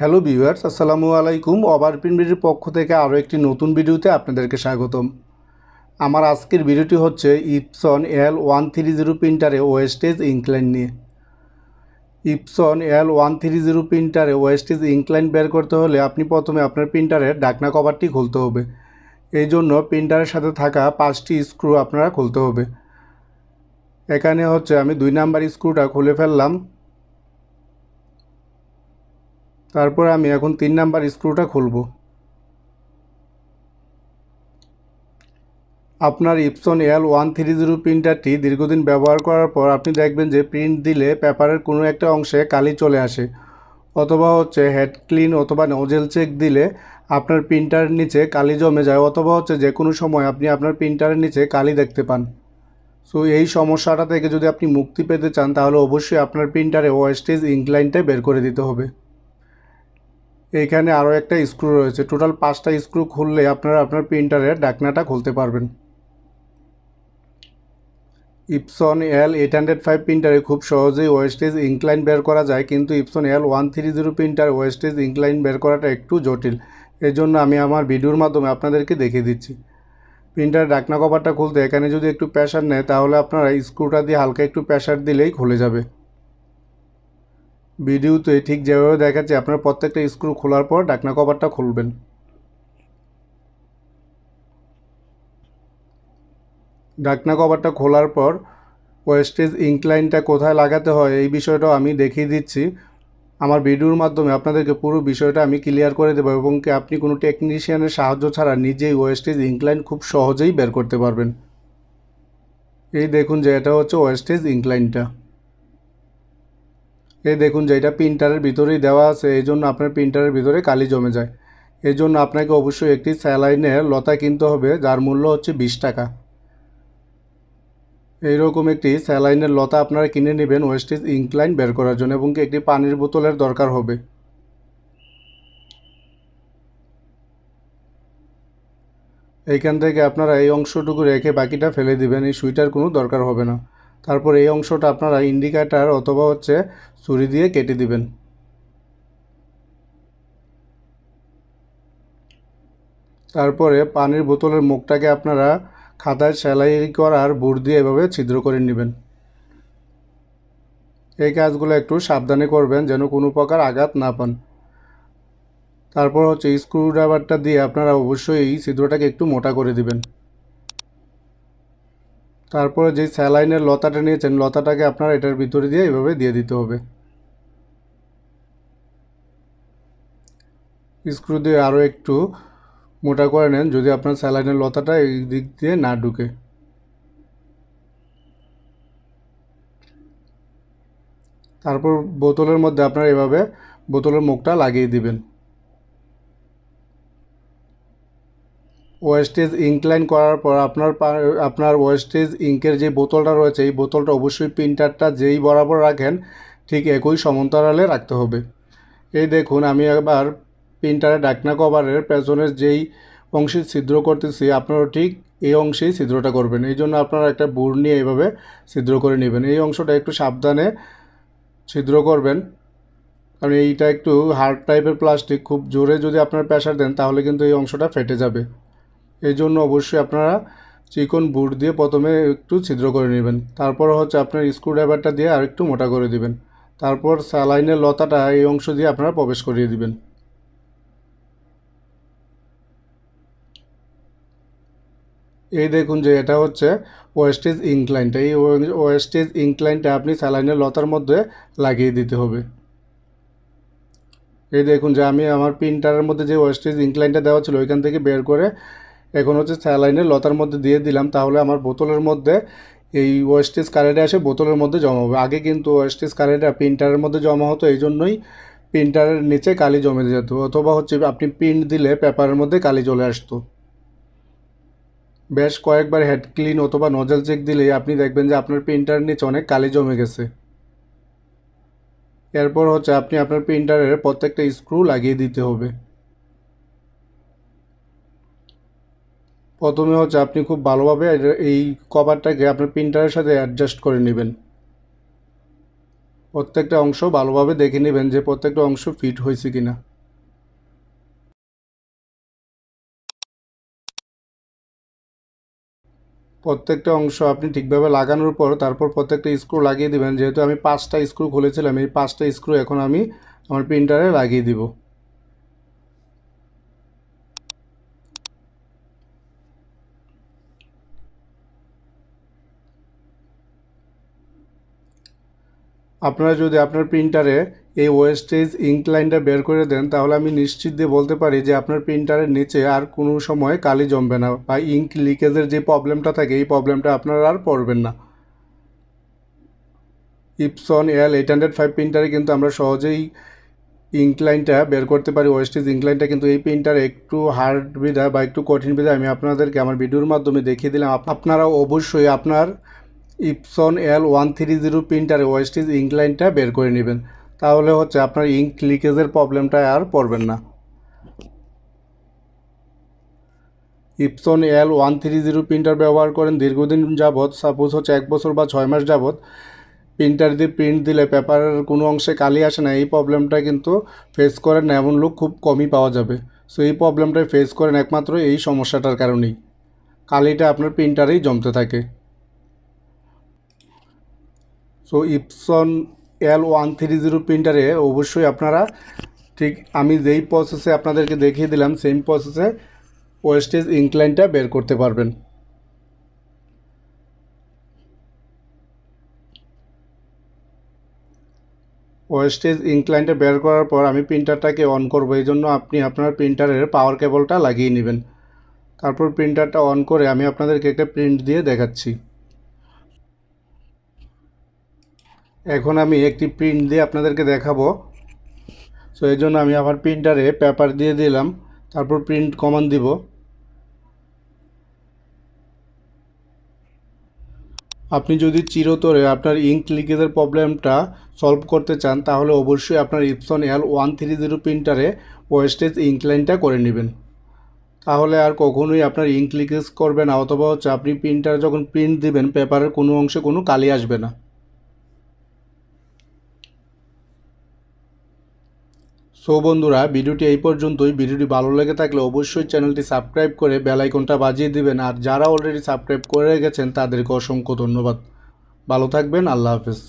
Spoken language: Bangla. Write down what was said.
হ্যালো ভিউয়ার্স আসসালামু আলাইকুম ওভার প্রিন্টের পক্ষ থেকে আরও একটি নতুন ভিডিওতে আপনাদেরকে স্বাগতম আমার আজকের ভিডিওটি হচ্ছে Epson L one three zero প্রিন্টারে ওয়েস্টেজ ইনক্লাইন নিয়ে Epson L one three zero প্রিন্টারে ওয়েস্টেজ ইনক্লাইন বের করতে হলে আপনি প্রথমে আপনার প্রিন্টারের ডাকনা কভারটি খুলতে হবে এই জন্য প্রিন্টারের সাথে থাকা পাঁচটি স্ক্রু আপনারা খুলতে হবে এখানে হচ্ছে আমি দুই নাম্বার স্ক্রুটা খুলে ফেললাম তারপর আমি এখন তিন নাম্বার স্ক্রুটা খুলব আপনার Epson L one three zero প্রিন্টারটি দীর্ঘদিন ব্যবহার করার পর আপনি দেখবেন যে প্রিন্ট দিলে পেপারের কোনো একটা অংশে কালি চলে আসে অথবা হচ্ছে হেড ক্লিন অথবা নজেল চেক দিলে আপনার প্রিন্টারের নিচে কালি জমে যায় অথবা হচ্ছে যে কোনো সময় আপনি আপনার প্রিন্টারের নিচে কালি দেখতে পান সো এই সমস্যাটা থেকে যদি আপনি মুক্তি পেতে চান তাহলে অবশ্যই আপনার প্রিন্টারে ওয়েস্টেজ ইনক্লাইনটা বের করে দিতে হবে এইখানে আরও একটা স্ক্রু রয়েছে টোটাল পাঁচটা স্ক্রু খুললে আপনারা আপনার প্রিন্টারের ডাকনাটা খুলতে পারবেন Epson L eight hundred five প্রিন্টারে খুব সহজেই ওয়েস্টেজ ইনক্লাইন বের করা যায় কিন্তু Epson L one three zero printer wastage ink line বের করাটা একটু জটিল এজন্য আমি আমার ভিডিওর মাধ্যমে আপনাদেরকে দেখিয়ে দিচ্ছি প্রিন্টার ডাকনা কভারটা খুলতে এখানে যদি একটু প্রেশার নেয় তাহলে আপনারা স্ক্রুটা দিয়ে হালকা একটু প্রেশার দিলেই খুলে যাবে ভিডিওতে ঠিক যেভাবে দেখাচ্ছে আপনার প্রত্যেকটা স্ক্রু খোলার পর ডাকনা কভারটা খুলবেন ডাকনা কভারটা খোলার পর ওয়েস্টেজ ইনক্লাইনটা কোথায় লাগাতে হয় এই বিষয়টাও আমি দেখিয়ে দিচ্ছি আমার ভিডিওর মাধ্যমে আপনাদেরকে পুরো বিষয়টা আমি ক্লিয়ার করে দেবো এবং কি আপনি কোনো টেকনিশিয়ানের সাহায্য ছাড়া নিজেই ওয়েস্টেজ ইনক্লাইন খুব সহজেই বের করতে পারবেন এই দেখুন যে এটা হচ্ছে ওয়েস্টেজ ইনক্লাইনটা এই দেখুন যে এটা প্রিন্টারের ভিতরেই দেওয়া আছে এই জন্য আপনার প্রিন্টারের ভিতরে কালি জমে যায় এই জন্য আপনাকে অবশ্যই একটি স্যালাইনের লতা কিনতে হবে যার মূল্য হচ্ছে বিশ টাকা এইরকম একটি স্যালাইনের লতা আপনারা কিনে নেবেন ওয়েস্টেজ ইঙ্কলাইন বের করার জন্য এবং একটি পানির বোতলের দরকার হবে এইখান থেকে আপনারা এই অংশটুকু রেখে বাকিটা ফেলে দিবেন এই সুইটার কোনো দরকার হবে না তারপর এই অংশটা আপনারা ইন্ডিকেটার অথবা হচ্ছে ছুরি দিয়ে কেটে দিবেন তারপরে পানির বোতলের মুখটাকে আপনারা খাতায় সেলাই করার বুট দিয়ে এভাবে ছিদ্র করে নেবেন এই কাজগুলো একটু সাবধানে করবেন যেন কোনো প্রকার আঘাত না পান তারপর হচ্ছে স্ক্রুড্রাইভারটা দিয়ে আপনারা অবশ্যই এই ছিদ্রটাকে একটু মোটা করে দিবেন তারপরে যে স্যালাইনের লতাটা নিয়েছেন লতাটাকে আপনার এটার ভিতরে দিয়ে এভাবে দিয়ে দিতে হবে স্ক্রু দিয়ে আরও একটু মোটা করে নেন যদি আপনার স্যালাইনের লতাটা এই দিক দিয়ে না ঢুকে তারপর বোতলের মধ্যে আপনার এভাবে বোতলের মুখটা লাগিয়ে দিবেন ওয়েস্টেজ ইনক্লাইন করার পর আপনার আপনার ওয়েস্টেজ ইঙ্কের যে বোতলটা রয়েছে এই বোতলটা অবশ্যই প্রিন্টারটা যেই বরাবর রাখেন ঠিক একই সমান্তরালে রাখতে হবে এই দেখুন আমি একবার প্রিন্টারের ডাকনা কভারের পেছনের যেই অংশে ছিদ্র করতেছি আপনারও ঠিক এই অংশেই ছিদ্রটা করবেন এই জন্য আপনারা একটা বুড় নিয়ে এইভাবে ছিদ্র করে নেবেন এই অংশটা একটু সাবধানে ছিদ্র করবেন কারণ এইটা একটু হার্ড টাইপের প্লাস্টিক খুব জোরে যদি আপনার প্রেশার দেন তাহলে কিন্তু এই অংশটা ফেটে যাবে এই জন্য অবশ্যই আপনারা চিকন বুট দিয়ে প্রথমে একটু ছিদ্র করে নেবেন তারপর হচ্ছে আপনার স্ক্রুড্রাইভারটা দিয়ে আর একটু মোটা করে দিবেন তারপর স্যালাইনের লতাটা এই অংশ দিয়ে আপনারা প্রবেশ করিয়ে দিবেন এই দেখুন যে এটা হচ্ছে ওয়েস্টেজ ইনক্লাইনটা এই ওয়েস্টেজ ইনক্লাইনটা আপনি স্যালাইনের লতার মধ্যে লাগিয়ে দিতে হবে এই দেখুন যে আমি আমার প্রিন্টারের মধ্যে যে ওয়েস্টেজ ইনক্লাইনটা দেওয়া ছিল ওইখান থেকে বের করে এখন হচ্ছে স্যালাইনের লতার মধ্যে দিয়ে দিলাম তাহলে আমার বোতলের মধ্যে এই ওয়েস্টেজ কারেন্টে আসে বোতলের মধ্যে জমা হবে আগে কিন্তু ওয়েস্টেজ কারেন্টটা প্রিন্টারের মধ্যে জমা হতো এই জন্যই প্রিন্টারের নিচে কালি জমে যেত অথবা হচ্ছে আপনি প্রিন্ট দিলে পেপারের মধ্যে কালি চলে আসতো বেশ কয়েকবার হেড ক্লিন অথবা নজল চেক দিলেই আপনি দেখবেন যে আপনার প্রিন্টার নিচে অনেক কালি জমে গেছে এরপর হচ্ছে আপনি আপনার প্রিন্টারের প্রত্যেকটা স্ক্রু লাগিয়ে দিতে হবে প্রথমে হচ্ছে আপনি খুব ভালোভাবে এই কভারটাকে আপনার প্রিন্টারের সাথে অ্যাডজাস্ট করে নেবেন প্রত্যেকটা অংশ ভালোভাবে দেখে নেবেন যে প্রত্যেকটা অংশ ফিট হয়েছে কিনা প্রত্যেকটা অংশ আপনি ঠিকভাবে লাগানোর পর তারপর প্রত্যেকটা স্ক্রু লাগিয়ে দেবেন যেহেতু আমি পাঁচটা স্ক্রু খুলেছিলাম এই পাঁচটা স্ক্রু এখন আমি আমার প্রিন্টারে লাগিয়ে দিব আপনারা যদি আপনার প্রিন্টারে এই ওয়েস্টেজ ইঙ্ক লাইনটা বের করে দেন তাহলে আমি নিশ্চিত দিয়ে বলতে পারি যে আপনার প্রিন্টারের নিচে আর কোনো সময় কালি জমবে না বা ইঙ্ক লিকেজের যে প্রবলেমটা থাকে এই প্রবলেমটা আপনারা আর পড়বেন না Epson L eight hundred five প্রিন্টারে কিন্তু আমরা সহজেই ইঙ্ক লাইনটা বের করতে পারি ওয়েস্টেজ ইঙ্ক লাইনটা কিন্তু এই প্রিন্টার একটু হার্ড বিধা বা একটু কঠিন বিধা আমি আপনাদেরকে আমার ভিডিওর মাধ্যমে দেখিয়ে দিলাম আপনারা অবশ্যই আপনার Epson L one three zero প্রিন্টারে ওয়েস্টিজ ইঙ্ক লাইনটা বের করে নেবেন তাহলে হচ্ছে আপনার ইঙ্ক লিকেজের প্রবলেমটা আর পড়বেন না Epson L one three zero printer ব্যবহার করেন দীর্ঘদিন যাবৎ সাপোজ হচ্ছে এক বছর বা ছয় মাস যাবৎ প্রিন্টার দিয়ে প্রিন্ট দিলে পেপারের কোনো অংশে কালি আসে না এই প্রবলেমটা কিন্তু ফেস করেন এমন লোক খুব কমই পাওয়া যাবে সো এই প্রবলেমটাই ফেস করেন একমাত্র এই সমস্যাটার কারণেই কালিটা আপনার প্রিন্টারেই জমতে থাকে so Epson L one three zero প্রিন্টারে অবশ্যই আপনারা ঠিক আমি যেই প্রসেসে আপনাদেরকে দেখিয়ে দিলাম সেম প্রসেসে ওয়েস্টেজ ইনক্লাইনটা বের করতে পারবেন ওয়েস্টেজ ইনক্লাইনটা বের করার পর আমি প্রিন্টারটাকে অন করব এই জন্য আপনি আপনার প্রিন্টারের পাওয়ার কেবলটা লাগিয়ে নেবেন তারপর প্রিন্টারটা অন করে আমি আপনাদেরকে একটা প্রিন্ট দিয়ে দেখাচ্ছি এখন আমি একটি প্রিন্ট দিয়ে আপনাদেরকে দেখাবো সো এই জন্য আমি আমার প্রিন্টারে পেপার দিয়ে দিলাম তারপর প্রিন্ট কমান দিব আপনি যদি চিরতরে আপনার ইঙ্ক লিকেজের প্রবলেমটা সলভ করতে চান তাহলে অবশ্যই আপনার Epson L one three zero প্রিন্টারে ওয়েস্টেজ ইঙ্ক লাইনটা করে নেবেন তাহলে আর কখনোই আপনার ইঙ্ক লিকেজ করবে না অথবা হচ্ছে আপনি প্রিন্টার যখন প্রিন্ট দিবেন পেপারের কোনো অংশে কোনো কালি আসবে না সো বন্ধুরা ভিডিওটি এই পর্যন্তই ভিডিওটি ভালো লেগে থাকলে অবশ্যই চ্যানেলটি সাবস্ক্রাইব করে বেলাইকনটা বাজিয়ে দিবেন আর যারা অলরেডি সাবস্ক্রাইব করে রেখেছেন তাদেরকে অসংখ্য ধন্যবাদ ভালো থাকবেন আল্লাহ হাফেজ